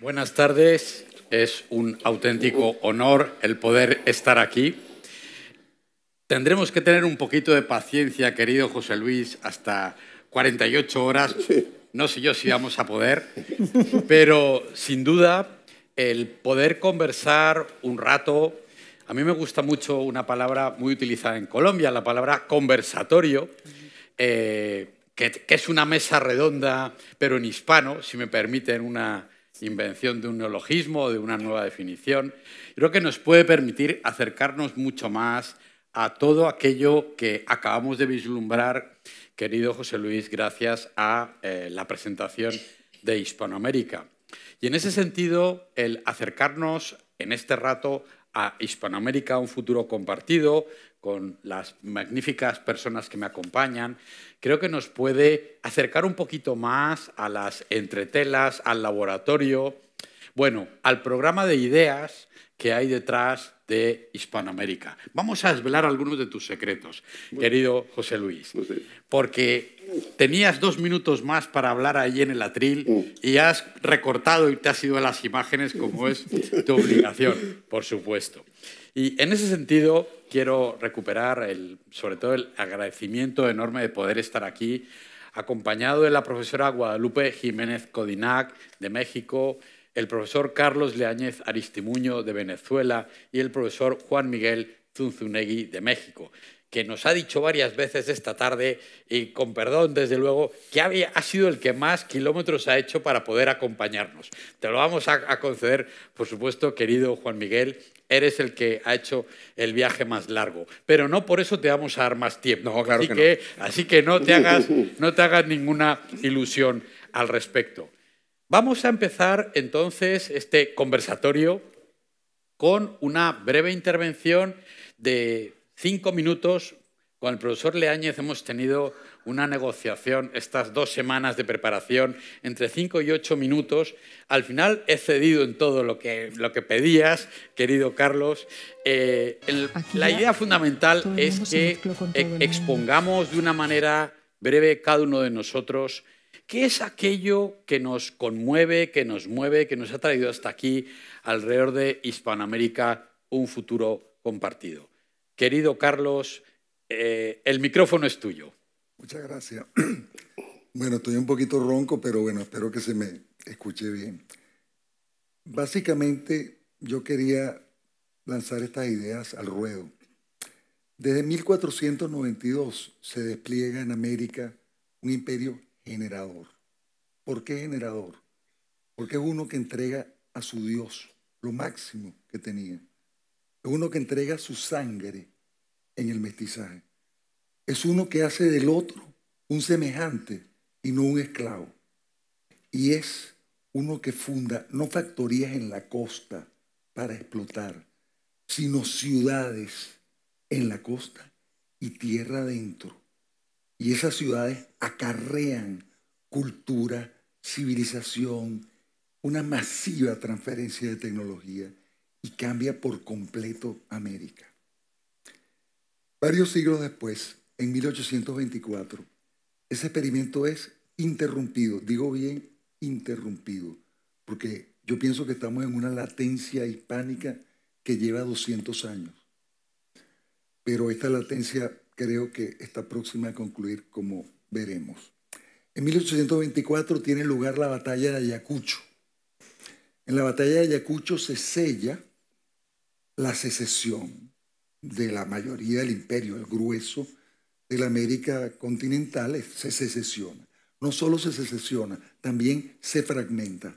Buenas tardes, es un auténtico honor el poder estar aquí. Tendremos que tener un poquito de paciencia, querido José Luis, hasta 48 horas. No sé yo si vamos a poder, pero sin duda el poder conversar un rato, a mí me gusta mucho una palabra muy utilizada en Colombia, la palabra conversatorio, eh, que, es una mesa redonda, pero en hispano, si me permiten una invención de un neologismo o de una nueva definición. Creo que nos puede permitir acercarnos mucho más a todo aquello que acabamos de vislumbrar, querido José Luis, gracias a eh, la presentación de Hispanoamérica. Y en ese sentido, el acercarnos en este rato a Hispanoamérica, un futuro compartido, con las magníficas personas que me acompañan, creo que nos puede acercar un poquito más a las entretelas, al laboratorio, bueno, al programa de ideas que hay detrás de Hispanoamérica. Vamos a desvelar algunos de tus secretos, querido José Luis, porque tenías dos minutos más para hablar allí en el atril mm. y has recortado y te has ido a las imágenes como es tu obligación, por supuesto. Y en ese sentido quiero recuperar el, sobre todo el agradecimiento enorme de poder estar aquí acompañado de la profesora Guadalupe Jiménez Codinac de México, el profesor Carlos Leáñez Aristimuño de Venezuela y el profesor Juan Miguel Zunzunegui de México, que nos ha dicho varias veces esta tarde, y con perdón desde luego, que ha sido el que más kilómetros ha hecho para poder acompañarnos. Te lo vamos a, conceder, por supuesto, querido Juan Miguel, eres el que ha hecho el viaje más largo. Pero no por eso te vamos a dar más tiempo. así que, no te hagas ninguna ilusión al respecto. Vamos a empezar entonces este conversatorio con una breve intervención de cinco minutos. Con el profesor Leáñez hemos tenido una negociación estas dos semanas de preparación entre cinco y ocho minutos. Al final he cedido en todo lo que, pedías, querido Carlos. Eh, la idea fundamental es que expongamos de una manera breve cada uno de nosotros ¿Qué es aquello que nos conmueve, que nos mueve, que nos ha traído hasta aquí alrededor de Hispanoamérica, un futuro compartido? Querido Carlos, eh, el micrófono es tuyo. Muchas gracias. Bueno, estoy un poquito ronco, pero bueno, espero que se me escuche bien. Básicamente, yo quería lanzar estas ideas al ruedo. Desde 1492 se despliega en América un imperio generador. ¿Por qué generador? Porque es uno que entrega a su Dios lo máximo que tenía. Es uno que entrega su sangre en el mestizaje. Es uno que hace del otro un semejante y no un esclavo. Y es uno que funda no factorías en la costa para explotar, sino ciudades en la costa y tierra adentro y esas ciudades acarrean cultura, civilización, una masiva transferencia de tecnología y cambia por completo América. Varios siglos después, en 1824, ese experimento es interrumpido, digo bien interrumpido, porque yo pienso que estamos en una latencia hispánica que lleva 200 años. Pero esta latencia creo que está próxima a concluir como veremos. En 1824 tiene lugar la batalla de Ayacucho. En la batalla de Ayacucho se sella la secesión de la mayoría del imperio, el grueso de la América continental se secesiona. No solo se secesiona, también se fragmenta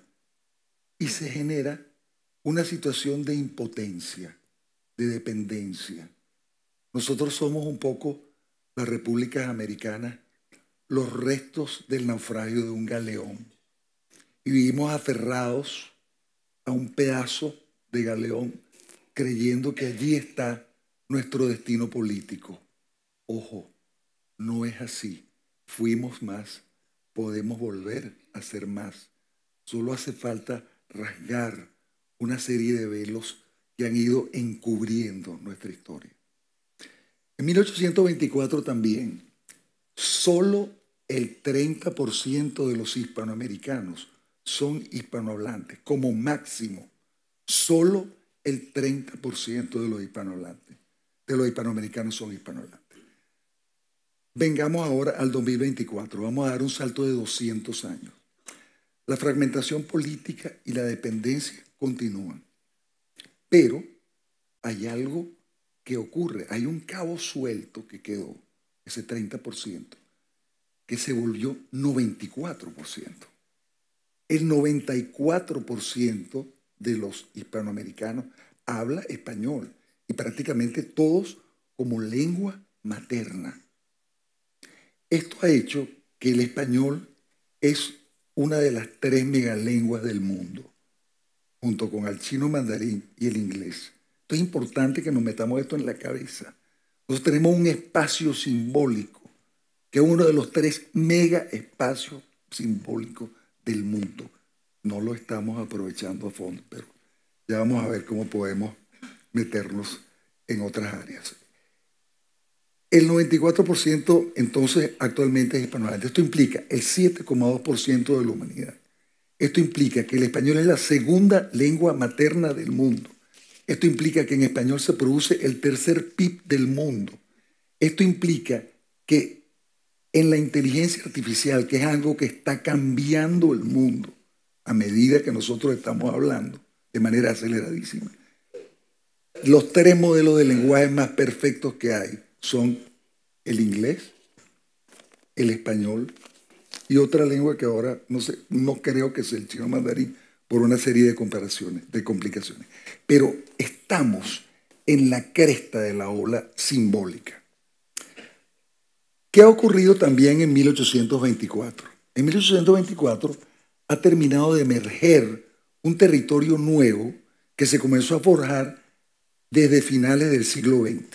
y se genera una situación de impotencia, de dependencia, nosotros somos un poco las repúblicas americanas, los restos del naufragio de un galeón. Y vivimos aferrados a un pedazo de galeón, creyendo que allí está nuestro destino político. Ojo, no es así. Fuimos más, podemos volver a ser más. Solo hace falta rasgar una serie de velos que han ido encubriendo nuestra historia. En 1824 también, solo el 30% de los hispanoamericanos son hispanohablantes, como máximo. Solo el 30% de los hispanohablantes, de los hispanoamericanos son hispanohablantes. Vengamos ahora al 2024, vamos a dar un salto de 200 años. La fragmentación política y la dependencia continúan, pero hay algo ¿Qué ocurre, hay un cabo suelto que quedó, ese 30%, que se volvió 94%. El 94% de los hispanoamericanos habla español y prácticamente todos como lengua materna. Esto ha hecho que el español es una de las tres megalenguas del mundo, junto con el chino mandarín y el inglés. Esto es importante que nos metamos esto en la cabeza. Nosotros tenemos un espacio simbólico, que es uno de los tres mega espacios simbólicos del mundo. No lo estamos aprovechando a fondo, pero ya vamos a ver cómo podemos meternos en otras áreas. El 94% entonces actualmente es hispanohablante. Esto implica el 7,2% de la humanidad. Esto implica que el español es la segunda lengua materna del mundo. Esto implica que en español se produce el tercer PIB del mundo. Esto implica que en la inteligencia artificial, que es algo que está cambiando el mundo a medida que nosotros estamos hablando de manera aceleradísima, los tres modelos de lenguaje más perfectos que hay son el inglés, el español y otra lengua que ahora no, sé, no creo que sea el chino mandarín por una serie de comparaciones, de complicaciones pero estamos en la cresta de la ola simbólica. ¿Qué ha ocurrido también en 1824? En 1824 ha terminado de emerger un territorio nuevo que se comenzó a forjar desde finales del siglo XX.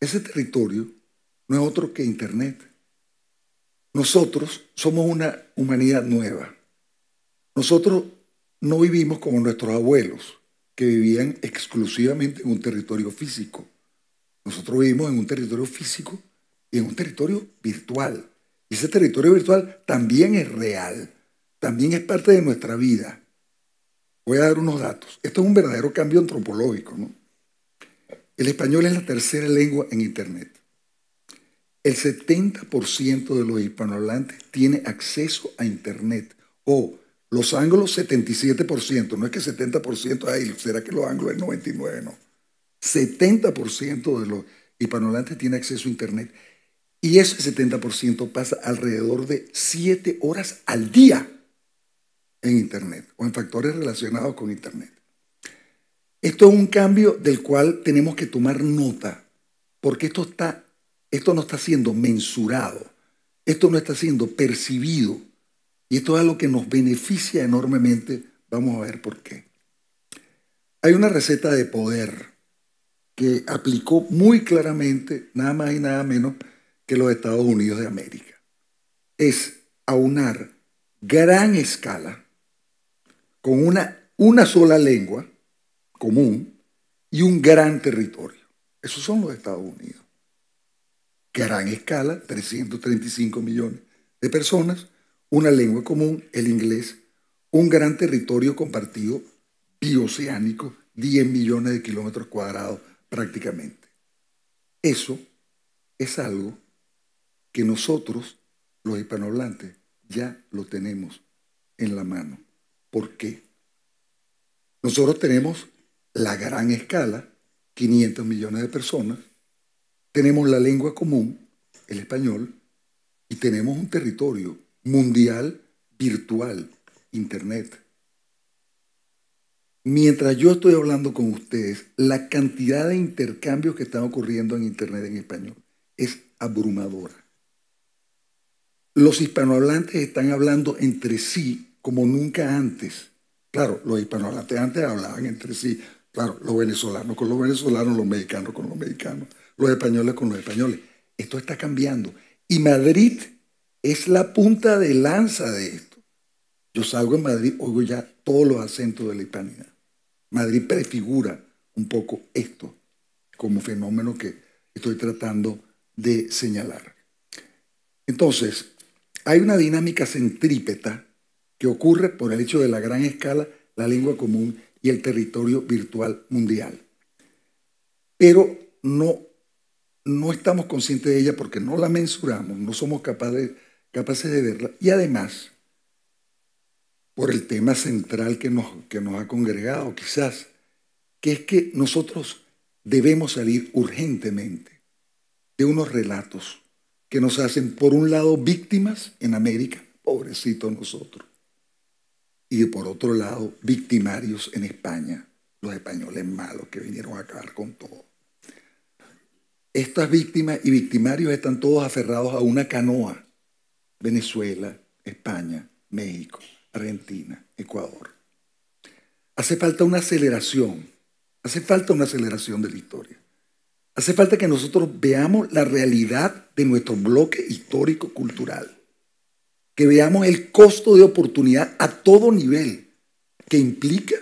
Ese territorio no es otro que Internet. Nosotros somos una humanidad nueva. Nosotros no vivimos como nuestros abuelos vivían exclusivamente en un territorio físico. Nosotros vivimos en un territorio físico y en un territorio virtual. Y ese territorio virtual también es real, también es parte de nuestra vida. Voy a dar unos datos. Esto es un verdadero cambio antropológico. El español es la tercera lengua en Internet. El 70% de los hispanohablantes tiene acceso a Internet o los ángulos 77%, no es que 70%, ay, ¿será que los ángulos es 99%? No. 70% de los hispanohablantes tiene acceso a Internet y ese 70% pasa alrededor de 7 horas al día en Internet o en factores relacionados con Internet. Esto es un cambio del cual tenemos que tomar nota, porque esto, está, esto no está siendo mensurado, esto no está siendo percibido y esto es algo que nos beneficia enormemente. Vamos a ver por qué. Hay una receta de poder que aplicó muy claramente, nada más y nada menos, que los Estados Unidos de América. Es aunar gran escala con una, una sola lengua común y un gran territorio. Esos son los Estados Unidos. Gran escala, 335 millones de personas, una lengua común, el inglés, un gran territorio compartido bioceánico, 10 millones de kilómetros cuadrados prácticamente. Eso es algo que nosotros, los hispanohablantes, ya lo tenemos en la mano. ¿Por qué? Nosotros tenemos la gran escala, 500 millones de personas, tenemos la lengua común, el español, y tenemos un territorio mundial virtual, Internet. Mientras yo estoy hablando con ustedes, la cantidad de intercambios que están ocurriendo en Internet en español es abrumadora. Los hispanohablantes están hablando entre sí como nunca antes. Claro, los hispanohablantes antes hablaban entre sí. Claro, los venezolanos con los venezolanos, los mexicanos con los mexicanos, los españoles con los españoles. Esto está cambiando. Y Madrid es la punta de lanza de esto. Yo salgo en Madrid, oigo ya todos los acentos de la hispanidad. Madrid prefigura un poco esto como fenómeno que estoy tratando de señalar. Entonces, hay una dinámica centrípeta que ocurre por el hecho de la gran escala, la lengua común y el territorio virtual mundial. Pero no, no estamos conscientes de ella porque no la mensuramos, no somos capaces capaces de verla. Y además, por el tema central que nos, que nos ha congregado quizás, que es que nosotros debemos salir urgentemente de unos relatos que nos hacen, por un lado, víctimas en América, pobrecitos nosotros, y por otro lado, victimarios en España, los españoles malos que vinieron a acabar con todo. Estas víctimas y victimarios están todos aferrados a una canoa Venezuela, España, México, Argentina, Ecuador. Hace falta una aceleración, hace falta una aceleración de la historia. Hace falta que nosotros veamos la realidad de nuestro bloque histórico-cultural, que veamos el costo de oportunidad a todo nivel que implica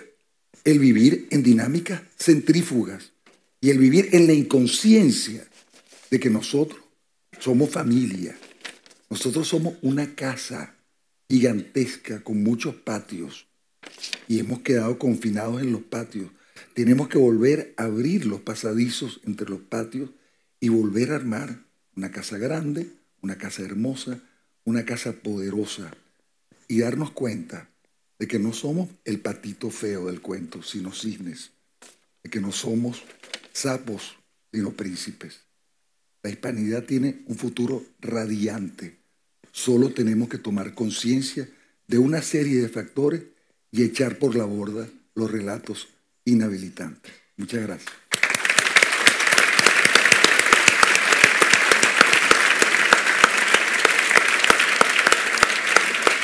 el vivir en dinámicas centrífugas y el vivir en la inconsciencia de que nosotros somos familia, nosotros somos una casa gigantesca con muchos patios y hemos quedado confinados en los patios. Tenemos que volver a abrir los pasadizos entre los patios y volver a armar una casa grande, una casa hermosa, una casa poderosa y darnos cuenta de que no somos el patito feo del cuento, sino cisnes, de que no somos sapos, sino príncipes. La hispanidad tiene un futuro radiante Solo tenemos que tomar conciencia de una serie de factores y echar por la borda los relatos inhabilitantes. Muchas gracias.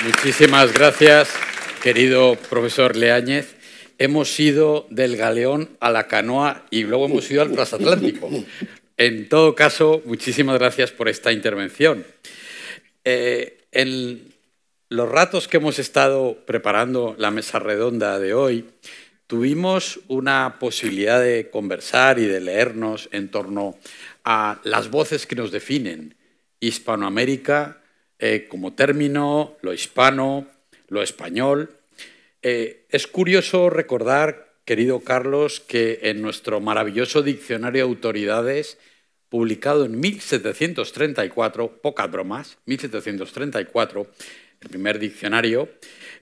Muchísimas gracias, querido profesor Leáñez. Hemos ido del galeón a la canoa y luego hemos ido al transatlántico. En todo caso, muchísimas gracias por esta intervención. Eh, en los ratos que hemos estado preparando la mesa redonda de hoy, tuvimos una posibilidad de conversar y de leernos en torno a las voces que nos definen. Hispanoamérica eh, como término, lo hispano, lo español. Eh, es curioso recordar, querido Carlos, que en nuestro maravilloso diccionario de autoridades publicado en 1734, pocas bromas, 1734, el primer diccionario,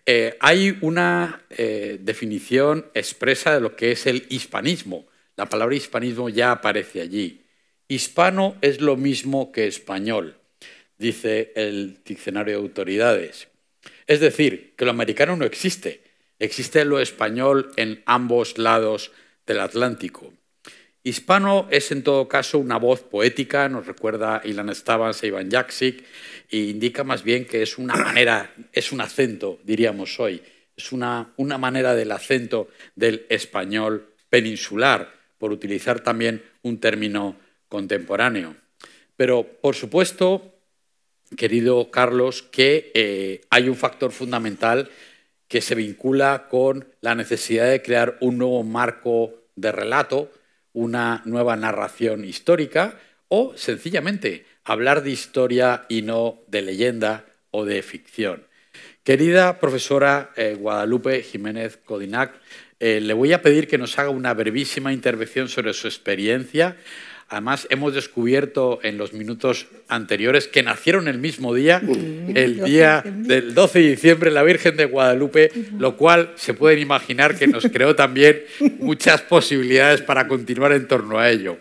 eh, hay una eh, definición expresa de lo que es el hispanismo. La palabra hispanismo ya aparece allí. Hispano es lo mismo que español, dice el diccionario de autoridades. Es decir, que lo americano no existe, existe lo español en ambos lados del Atlántico. Hispano es en todo caso una voz poética, nos recuerda Ilan Stavans e Iván Jaksic, e indica más bien que es una manera, es un acento, diríamos hoy, es una, manera del acento del español peninsular, por utilizar también un término contemporáneo. Pero, por supuesto, querido Carlos, que eh, hay un factor fundamental que se vincula con la necesidad de crear un nuevo marco de relato una nueva narración histórica o sencillamente hablar de historia y no de leyenda o de ficción. Querida profesora eh, Guadalupe Jiménez Codinac, eh, le voy a pedir que nos haga una brevísima intervención sobre su experiencia Además, hemos descubierto en los minutos anteriores que nacieron el mismo día, el día del 12 de diciembre, la Virgen de Guadalupe, lo cual se pueden imaginar que nos creó también muchas posibilidades para continuar en torno a ello.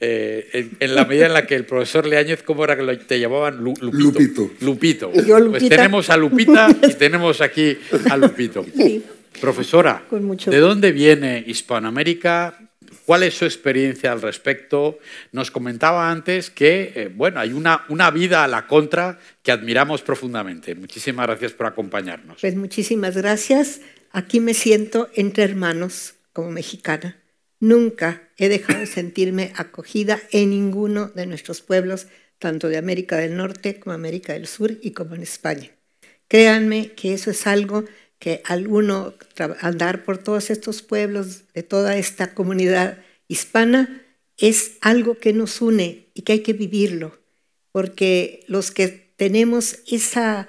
Eh, en, la medida en la que el profesor Leáñez, ¿cómo era que te llamaban? Lupito. Lupito. Pues tenemos a Lupita y tenemos aquí a Lupito. Sí. Profesora, ¿de dónde viene Hispanoamérica? ¿Cuál es su experiencia al respecto? Nos comentaba antes que, eh, bueno, hay una, una vida a la contra que admiramos profundamente. Muchísimas gracias por acompañarnos. Pues muchísimas gracias. Aquí me siento entre hermanos como mexicana. Nunca he dejado de sentirme acogida en ninguno de nuestros pueblos, tanto de América del Norte como América del Sur y como en España. Créanme que eso es algo que al uno andar por todos estos pueblos, de toda esta comunidad hispana, es algo que nos une y que hay que vivirlo, porque los que tenemos esa,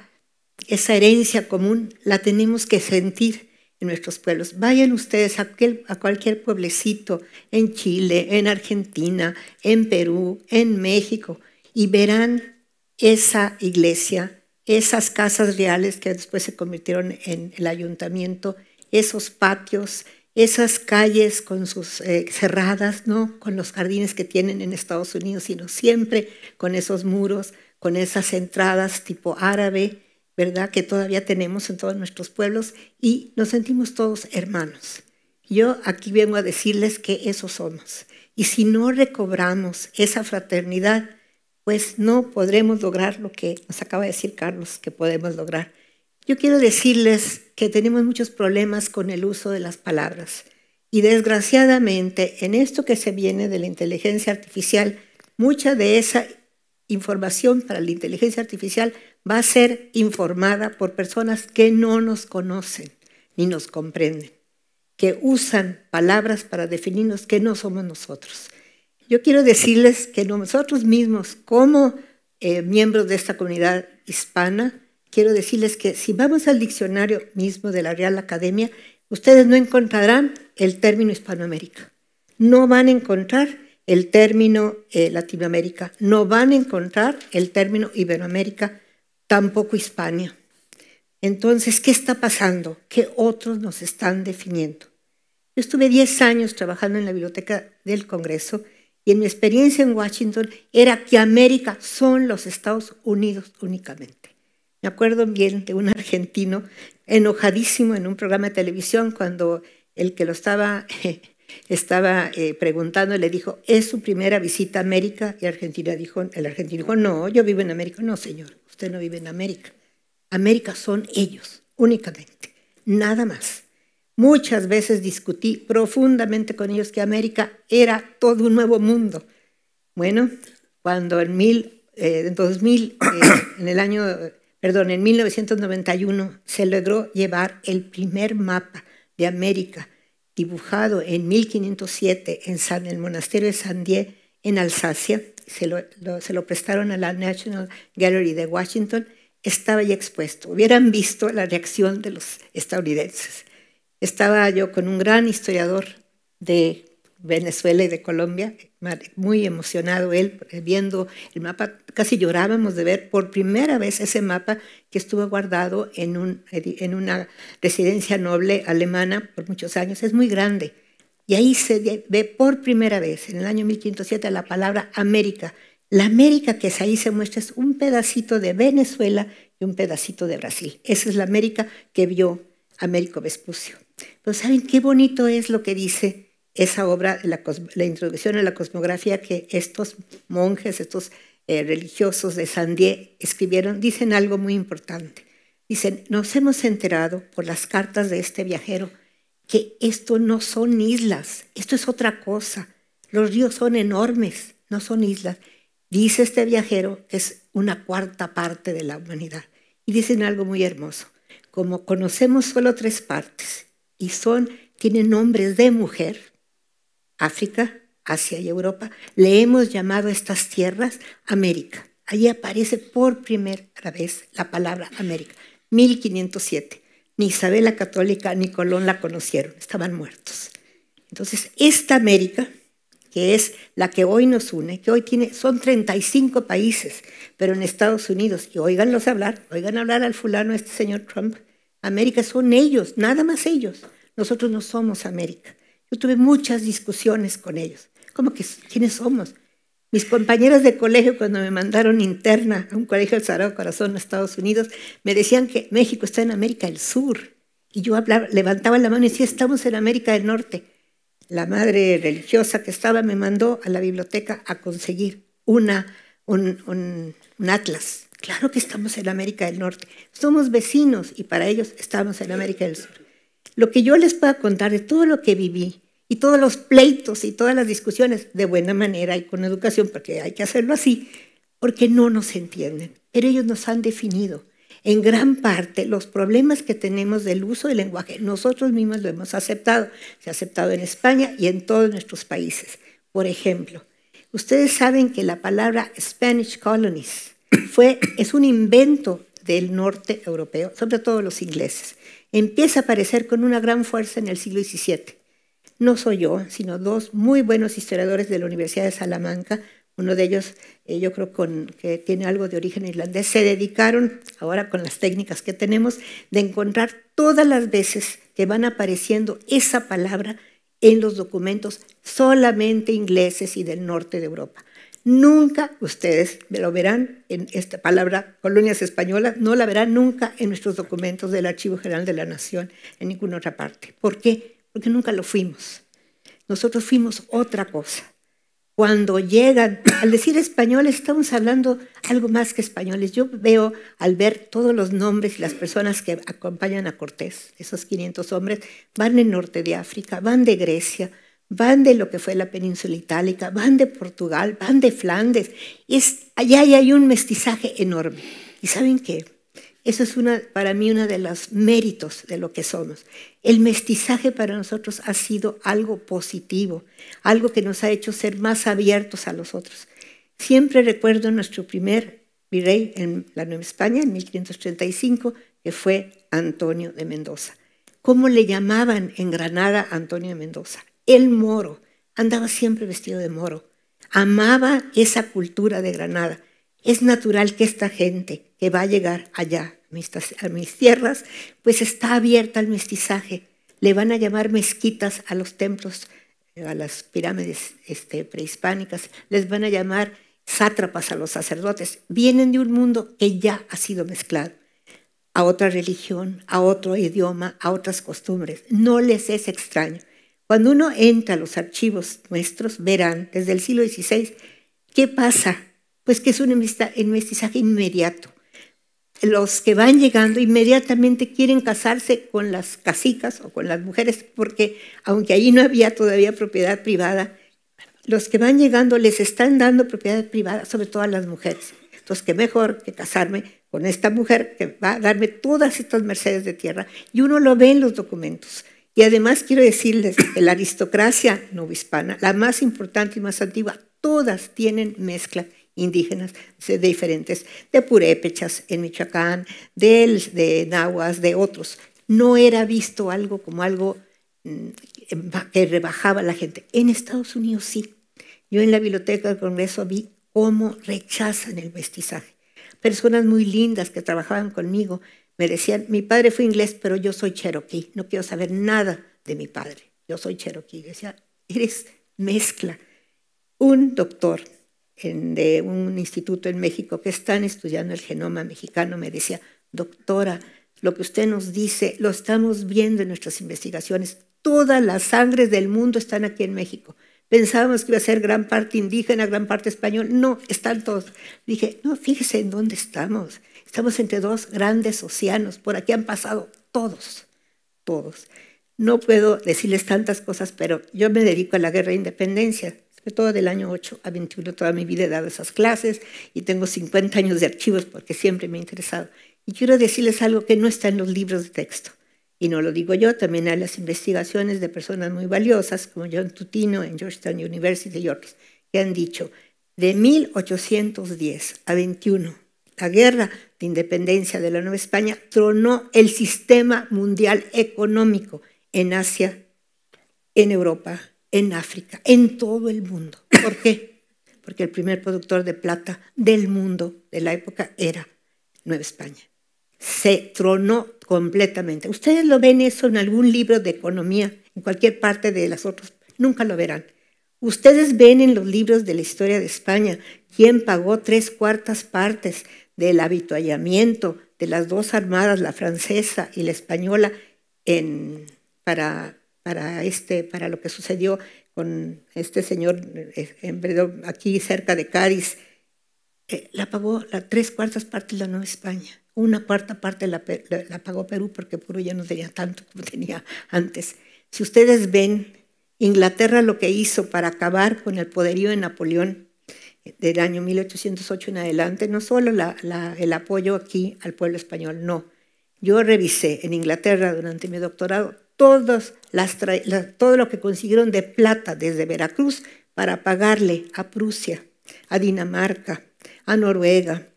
esa herencia común la tenemos que sentir en nuestros pueblos. Vayan ustedes a cualquier pueblecito, en Chile, en Argentina, en Perú, en México, y verán esa iglesia esas casas reales que después se convirtieron en el ayuntamiento, esos patios, esas calles con sus eh, cerradas, ¿no? Con los jardines que tienen en Estados Unidos, sino siempre con esos muros, con esas entradas tipo árabe, ¿verdad? Que todavía tenemos en todos nuestros pueblos y nos sentimos todos hermanos. Yo aquí vengo a decirles que eso somos. Y si no recobramos esa fraternidad, pues no podremos lograr lo que nos acaba de decir Carlos que podemos lograr. Yo quiero decirles que tenemos muchos problemas con el uso de las palabras y desgraciadamente en esto que se viene de la inteligencia artificial, mucha de esa información para la inteligencia artificial va a ser informada por personas que no nos conocen ni nos comprenden, que usan palabras para definirnos que no somos nosotros. Yo quiero decirles que nosotros mismos, como eh, miembros de esta comunidad hispana, quiero decirles que si vamos al diccionario mismo de la Real Academia, ustedes no encontrarán el término Hispanoamérica. No van a encontrar el término eh, Latinoamérica, no van a encontrar el término Iberoamérica, tampoco Hispania. Entonces, ¿qué está pasando? ¿Qué otros nos están definiendo? Yo estuve 10 años trabajando en la Biblioteca del Congreso y en mi experiencia en Washington era que América son los Estados Unidos únicamente. Me acuerdo bien de un argentino enojadísimo en un programa de televisión cuando el que lo estaba, estaba eh, preguntando le dijo, ¿es su primera visita a América? Y Argentina dijo, el argentino dijo, no, yo vivo en América. No, señor, usted no vive en América. América son ellos únicamente, nada más. Muchas veces discutí profundamente con ellos que América era todo un nuevo mundo. Bueno, cuando en, 2000, eh, eh, en el año, perdón, en 1991 se logró llevar el primer mapa de América dibujado en 1507 en, el monasterio de San en Alsacia, se se lo prestaron a la National Gallery de Washington, estaba ya expuesto. Hubieran visto la reacción de los estadounidenses estaba yo con un gran historiador de Venezuela y de Colombia, muy emocionado él eh, viendo el mapa, casi llorábamos de ver por primera vez ese mapa que estuvo guardado en, una residencia noble alemana por muchos años, es muy grande. Y ahí se ve por primera vez, en el año 1507, la palabra América. La América que ahí se muestra es un pedacito de Venezuela y un pedacito de Brasil. Esa es la América que vio Américo Vespucio. Pero ¿saben qué bonito es lo que dice esa obra, la, introducción a la cosmografía que estos monjes, estos eh, religiosos de Sandié escribieron? Dicen algo muy importante. Dicen, nos hemos enterado por las cartas de este viajero que esto no son islas, esto es otra cosa. Los ríos son enormes, no son islas. Dice este viajero que es una cuarta parte de la humanidad. Y dicen algo muy hermoso. Como conocemos solo tres partes y son, tienen nombres de mujer, África, Asia y Europa, le hemos llamado a estas tierras América. Allí aparece por primera vez la palabra América, 1507. Ni Isabel la Católica ni Colón la conocieron, estaban muertos. Entonces, esta América, que es la que hoy nos une, que hoy tiene, son 35 países, pero en Estados Unidos, y oiganlos hablar, oigan hablar al fulano, este señor Trump, América son ellos, nada más ellos. Nosotros no somos América. Yo tuve muchas discusiones con ellos. ¿Cómo que quiénes somos? Mis compañeras de colegio, cuando me mandaron interna a un colegio del Sagrado Corazón en Estados Unidos, me decían que México está en América del Sur. Y yo levantaba la mano y decía, estamos en América del Norte. La madre religiosa que estaba me mandó a la biblioteca a conseguir un atlas Claro que estamos en América del Norte, somos vecinos y para ellos estamos en América del Sur. Lo que yo les puedo contar de todo lo que viví y todos los pleitos y todas las discusiones de buena manera y con educación, porque hay que hacerlo así, porque no nos entienden, pero ellos nos han definido. En gran parte los problemas que tenemos del uso del lenguaje, nosotros mismos lo hemos aceptado, se ha aceptado en España y en todos nuestros países. Por ejemplo, ustedes saben que la palabra Spanish colonies, es un invento del norte europeo, sobre todo los ingleses. Empieza a aparecer con una gran fuerza en el siglo XVII. No soy yo, sino dos muy buenos historiadores de la Universidad de Salamanca, uno de ellos eh, yo creo que tiene algo de origen irlandés, se dedicaron, ahora con las técnicas que tenemos, de encontrar todas las veces que van apareciendo esa palabra en los documentos solamente ingleses y del norte de Europa. Nunca ustedes me lo verán en esta palabra, colonias españolas, no la verán nunca en nuestros documentos del Archivo General de la Nación, en ninguna otra parte. ¿Por qué? Porque nunca lo fuimos. Nosotros fuimos otra cosa. Cuando llegan, al decir españoles, estamos hablando algo más que españoles. Yo veo, al ver todos los nombres y las personas que acompañan a Cortés, esos 500 hombres, van en norte de África, van de Grecia, van de lo que fue la península itálica, van de Portugal, van de Flandes. Y allá hay un mestizaje enorme. ¿Y saben qué? Eso es para mí uno de los méritos de lo que somos. El mestizaje para nosotros ha sido algo positivo, algo que nos ha hecho ser más abiertos a los otros. Siempre recuerdo nuestro primer virrey en la Nueva España, en 1535, que fue Antonio de Mendoza. ¿Cómo le llamaban en Granada Antonio de Mendoza? el moro, andaba siempre vestido de moro, amaba esa cultura de Granada. Es natural que esta gente que va a llegar allá, a mis tierras, pues está abierta al mestizaje. Le van a llamar mezquitas a los templos, a las pirámides este, prehispánicas, les van a llamar sátrapas a los sacerdotes. Vienen de un mundo que ya ha sido mezclado a otra religión, a otro idioma, a otras costumbres. No les es extraño. Cuando uno entra a los archivos nuestros, verán desde el siglo XVI, ¿qué pasa? Pues que es un mestizaje inmediato. Los que van llegando inmediatamente quieren casarse con las casicas o con las mujeres, porque aunque allí no había todavía propiedad privada, los que van llegando les están dando propiedad privada, sobre todo a las mujeres. Entonces, qué mejor que casarme con esta mujer que va a darme todas estas mercedes de tierra. Y uno lo ve en los documentos. Y además quiero decirles, que la aristocracia novohispana, la más importante y más antigua, todas tienen mezcla indígenas de diferentes, de purépechas en Michoacán, de, de nahuas, de otros. No era visto algo como algo mm, em, que rebajaba a la gente. En Estados Unidos sí. Yo en la biblioteca del Congreso vi cómo rechazan el mestizaje. Personas muy lindas que trabajaban conmigo me decían, mi padre fue inglés, pero yo soy cherokee, no quiero saber nada de mi padre, yo soy cherokee. Yo decía, eres mezcla. Un doctor de un instituto en México que están estudiando el genoma mexicano me decía, doctora, lo que usted nos dice lo estamos viendo en nuestras investigaciones. Todas las sangres del mundo están aquí en México. Pensábamos que iba a ser gran parte indígena, gran parte español. No, están todos. Dije, no, fíjese en dónde estamos. Estamos entre dos grandes océanos, por aquí han pasado todos, todos. No puedo decirles tantas cosas, pero yo me dedico a la guerra de independencia, sobre todo del año 8 a 21, toda mi vida he dado esas clases y tengo 50 años de archivos porque siempre me ha interesado. Y quiero decirles algo que no está en los libros de texto. Y no lo digo yo, también hay las investigaciones de personas muy valiosas, como John Tutino en Georgetown University, York, que han dicho, de 1810 a 21 la guerra de independencia de la Nueva España tronó el sistema mundial económico en Asia, en Europa, en África, en todo el mundo. ¿Por qué? Porque el primer productor de plata del mundo de la época era Nueva España. Se tronó completamente. Ustedes lo ven eso en algún libro de economía, en cualquier parte de las otras, nunca lo verán. Ustedes ven en los libros de la historia de España quién pagó tres cuartas partes del habituallamiento de las dos armadas, la francesa y la española, para, para, este, para lo que sucedió con este señor eh, aquí cerca de Cádiz, eh, la pagó la tres cuartas partes de la Nueva España. Una cuarta parte la pagó Perú porque Perú ya no tenía tanto como tenía antes. Si ustedes ven Inglaterra lo que hizo para acabar con el poderío de Napoleón, del año 1808 en adelante, no solo el apoyo aquí al pueblo español, no. Yo revisé en Inglaterra durante mi doctorado todos las todo lo que consiguieron de plata desde Veracruz para pagarle a Prusia, a Dinamarca, a Noruega,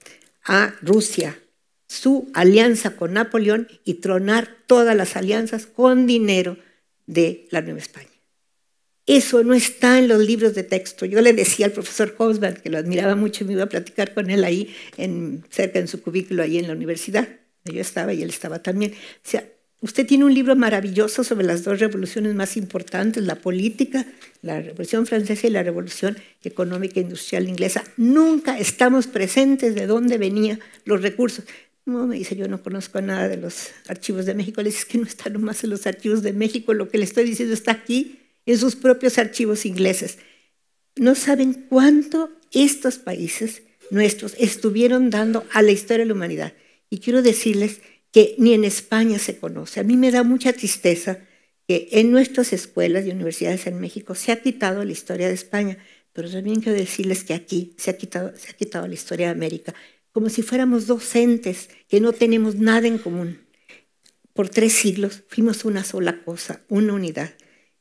a Rusia, su alianza con Napoleón y tronar todas las alianzas con dinero de la Nueva España. Eso no está en los libros de texto. Yo le decía al profesor Hobsbawm, que lo admiraba mucho, y me iba a platicar con él ahí, cerca en su cubículo, ahí en la universidad. Yo estaba y él estaba también. O sea, usted tiene un libro maravilloso sobre las dos revoluciones más importantes, la política, la revolución francesa y la revolución económica e industrial inglesa. Nunca estamos presentes de dónde venían los recursos. No, me dice, yo no conozco nada de los archivos de México. Le dice, es que no están nomás en los archivos de México, lo que le estoy diciendo está aquí en sus propios archivos ingleses. No saben cuánto estos países nuestros estuvieron dando a la historia de la humanidad. Y quiero decirles que ni en España se conoce. A mí me da mucha tristeza que en nuestras escuelas y universidades en México se ha quitado la historia de España, pero también quiero decirles que aquí se ha quitado, se ha quitado la historia de América, como si fuéramos docentes que no tenemos nada en común. Por tres siglos fuimos una sola cosa, una unidad.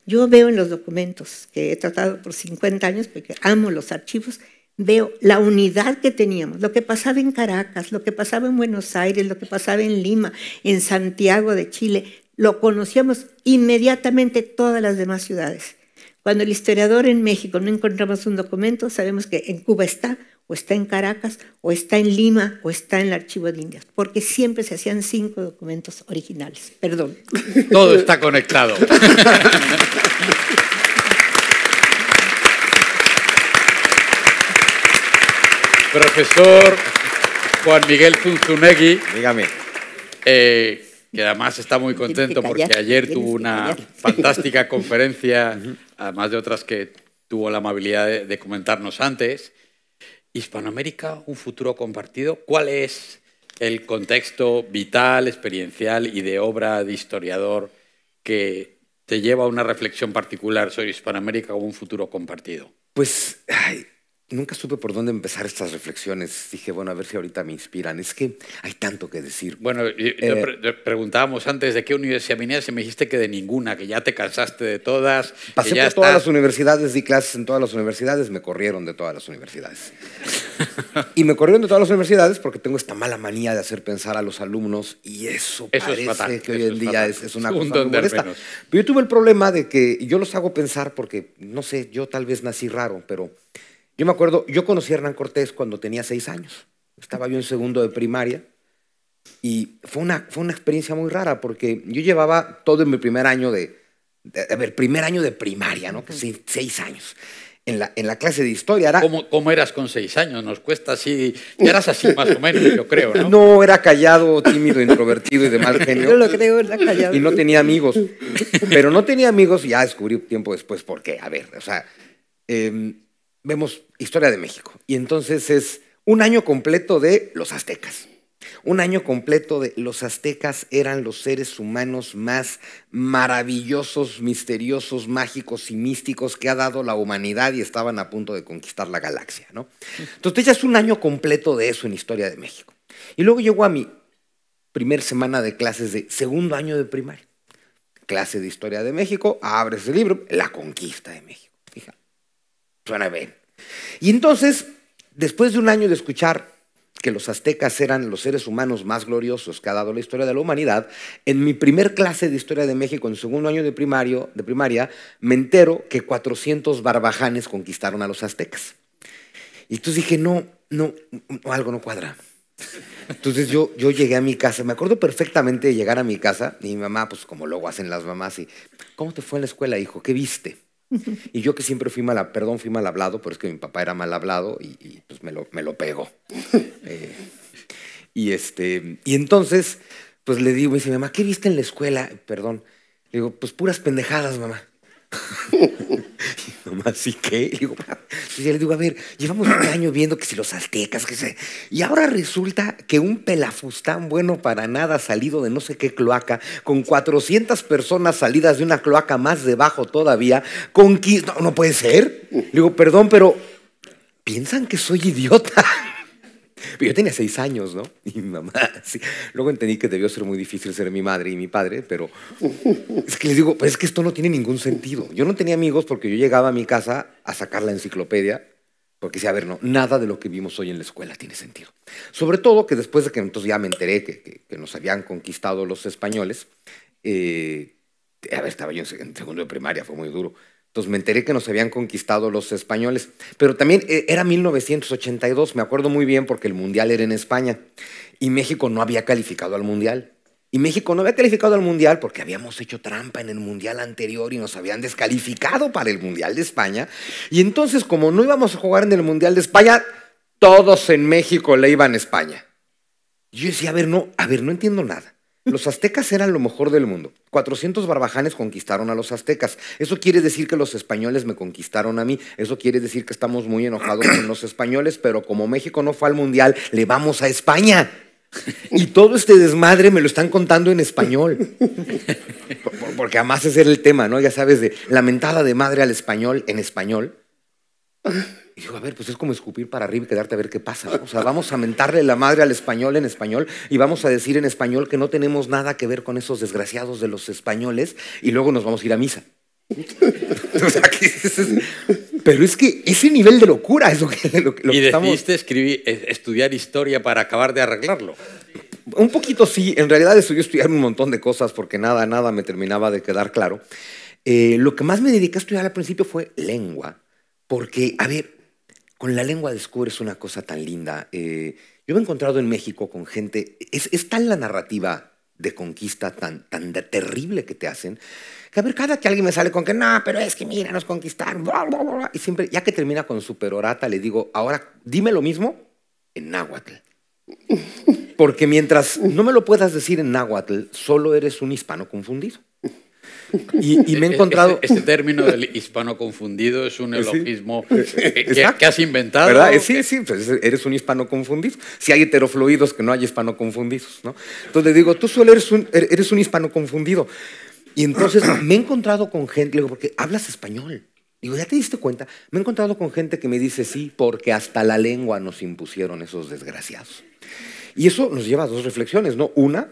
Yo veo en los documentos que he tratado por 50 años, porque amo los archivos, veo la unidad que teníamos, lo que pasaba en Caracas, lo que pasaba en Buenos Aires, lo que pasaba en Lima, en Santiago de Chile, lo conocíamos inmediatamente todas las demás ciudades. Cuando el historiador en México no encontramos un documento, sabemos que en Cuba está o está en Caracas, o está en Lima, o está en el Archivo de Indias, porque siempre se hacían cinco documentos originales. Perdón. Todo está conectado. Profesor Juan Miguel Funzunegui, Dígame. Eh, que además está muy contento porque ayer tuvo una fantástica conferencia, además de otras que tuvo la amabilidad de comentarnos antes. Hispanoamérica, un futuro compartido. ¿Cuál es el contexto vital, experiencial y de obra de historiador que te lleva a una reflexión particular sobre Hispanoamérica como un futuro compartido? Pues Nunca supe por dónde empezar estas reflexiones. Dije, bueno, a ver si ahorita me inspiran. Es que hay tanto que decir. Bueno, eh, preguntábamos antes de qué universidad vinieras y me dijiste que de ninguna, que ya te cansaste de todas. Pasé por todas las universidades, di clases en todas las universidades, me corrieron de todas las universidades. y me corrieron de todas las universidades porque tengo esta mala manía de hacer pensar a los alumnos y eso, parece que hoy en día es, una cosa muy molesta. Pero yo tuve el problema de que yo los hago pensar porque, no sé, yo tal vez nací raro, pero... Yo me acuerdo, yo conocí a Hernán Cortés cuando tenía seis años. Estaba yo en segundo de primaria. Y fue una, fue una experiencia muy rara porque yo llevaba todo en mi primer año de, a ver, primer año de primaria, ¿no? Que seis, seis años. En la, en la, clase de historia era... ¿Cómo, eras con seis años? Nos cuesta así... eras así más o menos, yo creo, ¿no? No, era callado, tímido, introvertido y de mal genio. Yo lo creo, era callado. Y no tenía amigos. Pero no tenía amigos, y ya descubrí tiempo después por qué. A ver, o sea... Em, vemos historia de México. Y entonces es un año completo de los aztecas. Un año completo de los aztecas eran los seres humanos más maravillosos, misteriosos, mágicos y místicos que ha dado la humanidad y estaban a punto de conquistar la galaxia, ¿no? Entonces ya es un año completo de eso en historia de México. Y luego llegó a mi primer semana de clases de segundo año de primaria. Clase de historia de México, abres el libro, La conquista de México. fija suena bien. Y entonces, después de un año de escuchar que los aztecas eran los seres humanos más gloriosos que ha dado la historia de la humanidad, en mi primer clase de historia de México, en segundo año de, primario, de primaria, me entero que 400 barbajanes conquistaron a los aztecas. Y entonces dije, no, no, algo no cuadra. Entonces yo, yo llegué a mi casa, me acuerdo perfectamente de llegar a mi casa y mi mamá, pues como luego hacen las mamás, y, ¿cómo te fue en la escuela, hijo? ¿Qué viste? Y yo que siempre fui mal, perdón, fui mal hablado, pero es que mi papá era mal hablado y, pues me lo, me lo pegó. Eh, y, este, y entonces, pues le digo, me dice, mamá, ¿qué viste en la escuela? Perdón. Le digo, pues puras pendejadas, mamá. Y nomás qué? Y digo, le digo, a ver, llevamos un este año viendo que si los aztecas, que sé Y ahora resulta que un pelafustán bueno para nada salido de no sé qué cloaca, con 400 personas salidas de una cloaca más debajo todavía, con... No, no puede ser. Le digo, perdón, pero piensan que soy idiota. Pero yo tenía seis años, ¿no? Y mi mamá, sí. Luego entendí que debió ser muy difícil ser mi madre y mi padre, pero es que les digo, pues es que esto no tiene ningún sentido. Yo no tenía amigos porque yo llegaba a mi casa a sacar la enciclopedia, porque decía, a ver, no, nada de lo que vimos hoy en la escuela tiene sentido. Sobre todo que después de que entonces ya me enteré que, nos habían conquistado los españoles, eh, a ver, estaba yo en segundo de primaria, fue muy duro. Entonces pues me enteré que nos habían conquistado los españoles. Pero también eh, era 1982, me acuerdo muy bien porque el Mundial era en España y México no había calificado al Mundial. Y México no había calificado al Mundial porque habíamos hecho trampa en el Mundial anterior y nos habían descalificado para el Mundial de España. Y entonces, como no íbamos a jugar en el Mundial de España, todos en México le iban a España. yo decía, a ver, no, a ver, no entiendo nada. Los aztecas eran lo mejor del mundo. 400 barbajanes conquistaron a los aztecas. Eso quiere decir que los españoles me conquistaron a mí. Eso quiere decir que estamos muy enojados con los españoles, pero como México no fue al mundial, le vamos a España. Y todo este desmadre me lo están contando en español. Porque además ese era el tema, ¿no? Ya sabes, de lamentada de madre al español en español. Y digo, a ver, pues es como escupir para arriba y quedarte a ver qué pasa. O sea, vamos a mentarle la madre al español en español y vamos a decir en español que no tenemos nada que ver con esos desgraciados de los españoles y luego nos vamos a ir a misa. o sea, pero es que ese nivel de locura es lo que, escribir, eh, estudiar historia para acabar de arreglarlo. Un poquito sí, en realidad estudié estudiar un montón de cosas porque nada, nada me terminaba de quedar claro. Eh, lo que más me dediqué a estudiar al principio fue lengua, porque, a ver, con la lengua descubres una cosa tan linda. Eh, yo me he encontrado en México con gente, es, tal la narrativa de conquista tan, terrible que te hacen, que a ver, cada que alguien me sale con que no, pero es que mira, nos conquistaron, bla, y siempre, ya que termina con superorata, le digo, ahora dime lo mismo en náhuatl. Porque mientras no me lo puedas decir en náhuatl, solo eres un hispano confundido. Y, me he encontrado... Este, término del hispano confundido es un eh, elogismo eh, eh, que, has inventado. ¿Verdad? Sí, sí, pues eres un hispano confundido. Si hay heterofluidos que no hay hispano confundidos, ¿no? Entonces digo, tú solo eres un, er, eres un hispano confundido. Y entonces me he encontrado con gente, digo, porque hablas español. Digo, ¿ya te diste cuenta? Me he encontrado con gente que me dice sí, porque hasta la lengua nos impusieron esos desgraciados. Y eso nos lleva a dos reflexiones, ¿no? Una,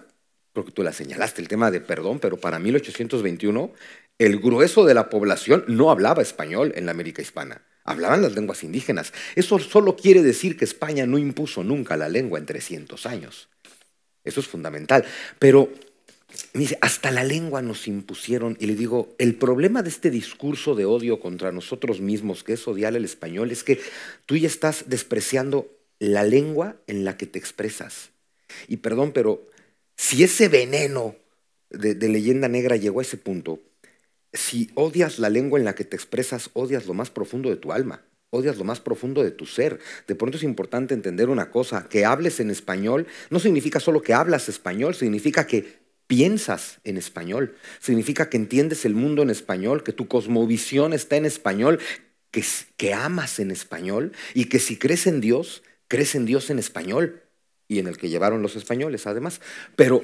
creo que tú la señalaste, el tema de perdón, pero para 1821 el grueso de la población no hablaba español en la América hispana. Hablaban las lenguas indígenas. Eso solo quiere decir que España no impuso nunca la lengua en 300 años. Eso es fundamental. Pero dice, hasta la lengua nos impusieron. Y le digo, el problema de este discurso de odio contra nosotros mismos, que es odiar el español, es que tú ya estás despreciando la lengua en la que te expresas. Y perdón, pero si ese veneno de, leyenda negra llegó a ese punto, si odias la lengua en la que te expresas, odias lo más profundo de tu alma, odias lo más profundo de tu ser. De pronto es importante entender una cosa, que hables en español no significa solo que hablas español, significa que piensas en español, significa que entiendes el mundo en español, que tu cosmovisión está en español, que amas en español y que si crees en Dios, crees en Dios en español y en el que llevaron los españoles además, pero